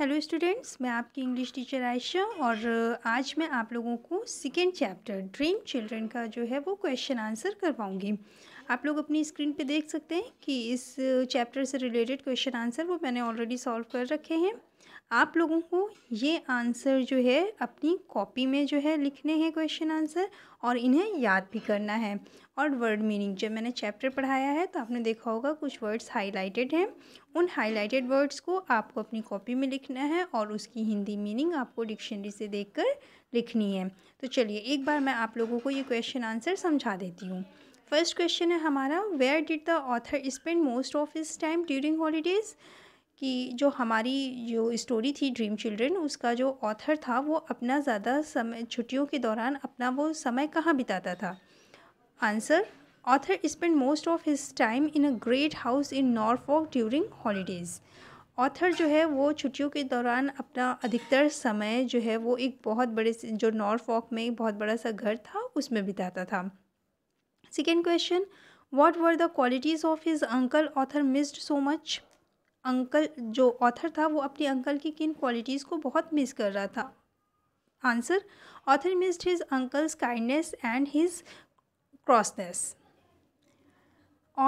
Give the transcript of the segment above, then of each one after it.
hello students मैं आपकी English teacher Ayesha और uh, आज मैं आप लोगों को सेकेंड चैप्टर ड्रीम चिल्ड्रन का जो है वो क्वेश्चन आंसर करवाऊंगी आप लोग अपनी स्क्रीन पे देख सकते हैं कि इस चैप्टर uh, से रिलेटेड क्वेश्चन आंसर वो मैंने ऑलरेडी सॉल्व कर रखे हैं आप लोगों को ये आंसर जो है अपनी कॉपी में जो है लिखने हैं क्वेश्चन आंसर और इन्हें याद भी करना है और वर्ड मीनिंग जब मैंने चैप्टर पढ़ाया है तो आपने देखा होगा कुछ वर्ड्स हाईलाइटेड हैं उन हाईलाइटेड वर्ड्स को आपको अपनी कॉपी में लिखना है और उसकी हिंदी मीनिंग आपको डिक्शनरी से कर लिखनी है तो चलिए एक बार मैं आप लोगों को ये क्वेश्चन आंसर समझा देती हूँ फर्स्ट क्वेश्चन है हमारा where did the author spend most of his time during holidays कि जो हमारी जो स्टोरी थी ड्रीम चिल्ड्रन उसका जो ऑथर था वो अपना ज़्यादा समय छुट्टियों के दौरान अपना वो समय कहाँ बिताता था answer author spend most of his time in a great house in walk during holidays author जो है वो छुट्टियों के दौरान अपना अधिकतर समय जो है वो एक बहुत बड़े जो वॉक में एक बहुत बड़ा सा घर था उसमें बिताता था second question what were the qualities of his uncle author missed so much uncle जो ऑथर था वो अपने अंकल की किन क्वालिटीज़ को बहुत मिस कर रहा था answer author missed his uncle's kindness and his crossness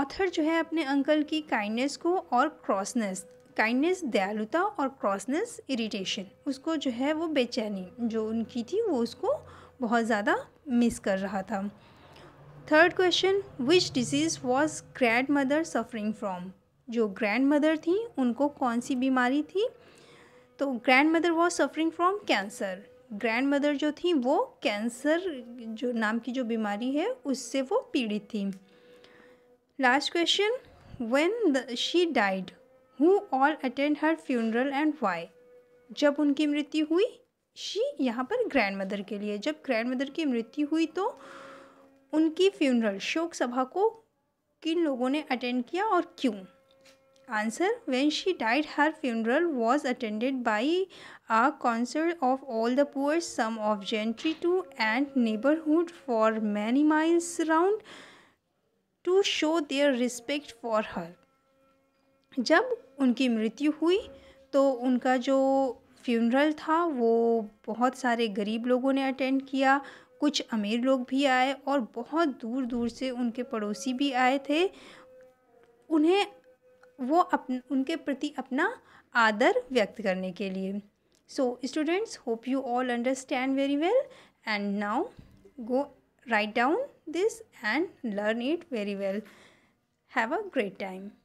author जो है अपने अंकल की काइंडनेस को और क्रॉसनेस काइंडनेस दयालुता और क्रॉसनेस इरिटेशन उसको जो है वो बेचैनी जो उनकी थी वो उसको बहुत ज़्यादा मिस कर रहा था third question which disease was grandmother suffering from जो ग्रैंड मदर थी उनको कौन सी बीमारी थी तो grandmother was suffering from cancer grandmother जो थी वो कैंसर जो नाम की जो बीमारी है उससे वो पीड़ित थी last question when she died who all attend her funeral and why जब उनकी मृत्यु हुई शी यहाँ पर ग्रैंड मदर के लिए जब ग्रैंड मदर की मृत्यु हुई तो उनकी फ्यूनरल शोक सभा को किन लोगों ने अटेंड किया और क्यों answer when she died her funeral was attended by a concert of all the poor some of gentry too and neighborhood for many miles round to show their respect for her जब उनकी मृत्यु हुई तो उनका जो funeral था वो बहुत सारे गरीब लोगों ने अटेंड किया कुछ अमीर लोग भी आए और बहुत दूर दूर से उनके पड़ोसी भी आए थे उन्हें वो अपन उनके प्रति अपना आदर व्यक्त करने के लिए so students hope you all understand very well and now go write down this and learn it very well have a great time